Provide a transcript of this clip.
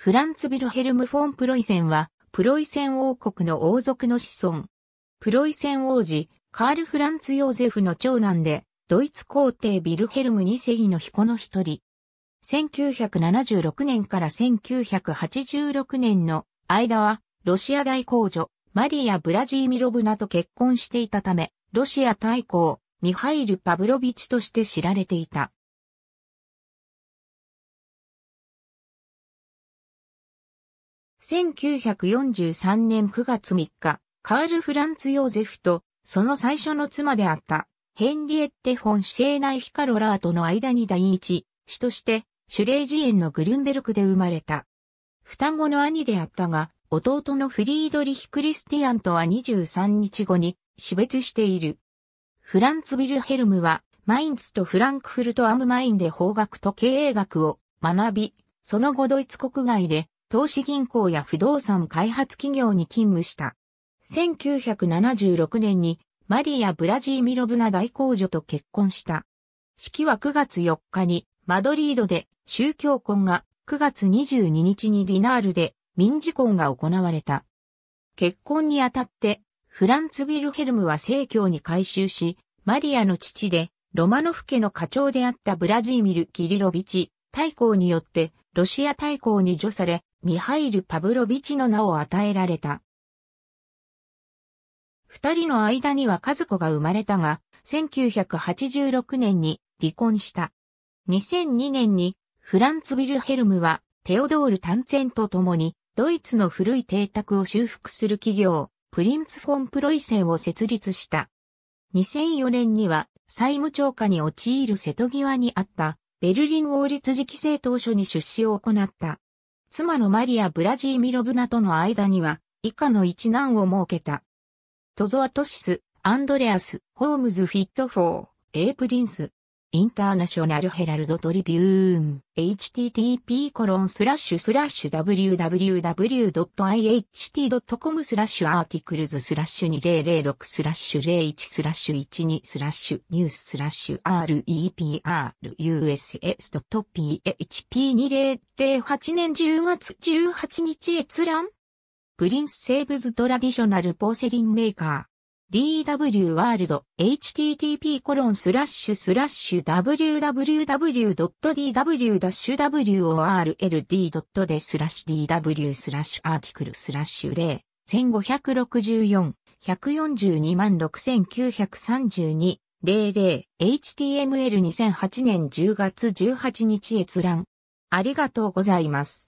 フランツ・ビルヘルム・フォン・プロイセンは、プロイセン王国の王族の子孫。プロイセン王子、カール・フランツ・ヨーゼフの長男で、ドイツ皇帝ビルヘルム2世の彦の一人。1976年から1986年の間は、ロシア大皇女、マリア・ブラジーミロブナと結婚していたため、ロシア大公、ミハイル・パブロビチとして知られていた。1943年9月3日、カール・フランツ・ヨーゼフと、その最初の妻であった、ヘンリエッテ・フォン・シェーナイ・ヒカロラーとの間に第一子として、シュレージエンのグルンベルクで生まれた。双子の兄であったが、弟のフリードリヒ・クリスティアンとは23日後に死別している。フランツ・ビルヘルムは、マインツとフランクフルト・アム・マインで法学と経営学を学び、その後ドイツ国外で投資銀行や不動産開発企業に勤務した。1976年にマリア・ブラジーミロブナ大公女と結婚した。式は9月4日にマドリードで宗教婚が9月22日にディナールで民事婚が行われた。結婚にあたってフランツ・ビルヘルムは正教に改修し、マリアの父でロマノフ家の課長であったブラジーミル・キリロビチ、大公によってロシア大公に除され、ミハイル・パブロビチの名を与えられた。二人の間には和子が生まれたが、1986年に離婚した。2002年にフランツ・ビルヘルムはテオドール・タンツェンと共にドイツの古い邸宅を修復する企業、プリンツ・フォン・プロイセンを設立した。2004年には債務超過に陥る瀬戸際にあったベルリン王立時期政当初に出資を行った。妻のマリア・ブラジーミロブナとの間には、以下の一難を設けた。トゾアトシス、アンドレアス、ホームズ・フィットフォー、エープリンス、インターナショナルヘラルドトリビューン http コロンスラッシュスラッシュ www.iht.com スラッシュアーティクルズスラッシュ2006スラッシュ01スラッシュ12スラッシュニューススラッシュ reprUSS.php2008 年10月18日閲覧プリンスセーブズトラディショナルポーセリンメーカー DW ワールド http コロンスラッシュスラッシュ www.dw-world でスラッシュ dw スラッシュアーティクルスラッシュ0 1564 1426932 00 HTML2008 年10月18日閲覧。ありがとうございます。